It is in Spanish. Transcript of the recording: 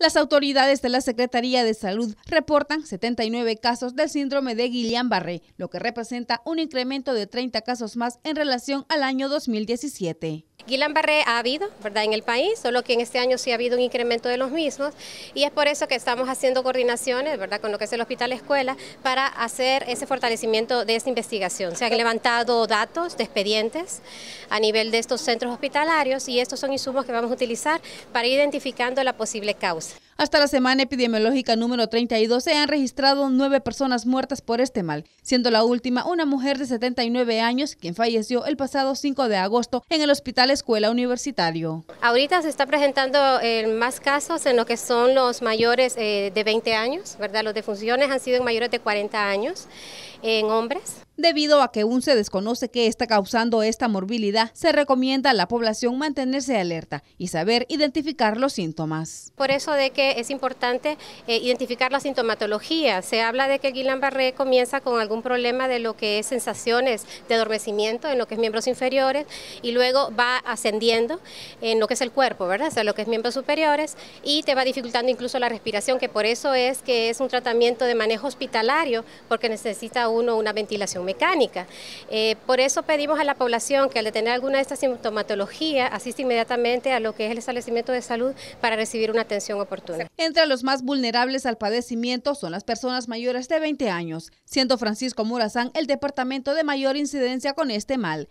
Las autoridades de la Secretaría de Salud reportan 79 casos del síndrome de Guillain-Barré, lo que representa un incremento de 30 casos más en relación al año 2017. Guillain-Barré ha habido, ¿verdad?, en el país, solo que en este año sí ha habido un incremento de los mismos y es por eso que estamos haciendo coordinaciones, ¿verdad?, con lo que es el Hospital Escuela para hacer ese fortalecimiento de esta investigación. Se han levantado datos de expedientes a nivel de estos centros hospitalarios y estos son insumos que vamos a utilizar para ir identificando la posible causa. Hasta la semana epidemiológica número 32 se han registrado nueve personas muertas por este mal, siendo la última una mujer de 79 años quien falleció el pasado 5 de agosto en el Hospital Escuela Universitario. Ahorita se está presentando eh, más casos en lo que son los mayores eh, de 20 años, ¿verdad? Los defunciones han sido en mayores de 40 años en hombres. Debido a que aún se desconoce qué está causando esta morbilidad, se recomienda a la población mantenerse alerta y saber identificar los síntomas. Por eso de que es importante eh, identificar la sintomatología. Se habla de que Guillain-Barré comienza con algún problema de lo que es sensaciones de adormecimiento en lo que es miembros inferiores y luego va ascendiendo en lo que es el cuerpo, ¿verdad? O sea, lo que es miembros superiores y te va dificultando incluso la respiración, que por eso es que es un tratamiento de manejo hospitalario porque necesita uno una ventilación mecánica. Eh, por eso pedimos a la población que al detener alguna de estas sintomatologías asiste inmediatamente a lo que es el establecimiento de salud para recibir una atención oportuna. Entre los más vulnerables al padecimiento son las personas mayores de 20 años, siendo Francisco Murazán el departamento de mayor incidencia con este mal.